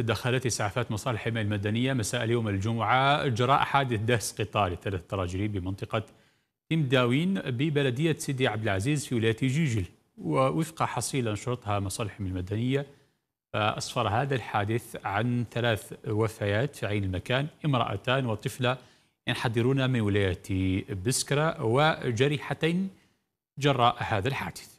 دخلت إسعافات مصالح الحماية المدنية مساء اليوم الجمعة إجراء حادث دهس قطار لثلاث تراجلين بمنطقة تمداوين ببلدية سيدي عبد العزيز في ولاية جيجل ووفق حصيلة نشرتها مصالح المدنية أسفر هذا الحادث عن ثلاث وفيات في عين المكان امرأتان وطفلة ينحدرون من ولاية بسكرة وجريحتين جراء هذا الحادث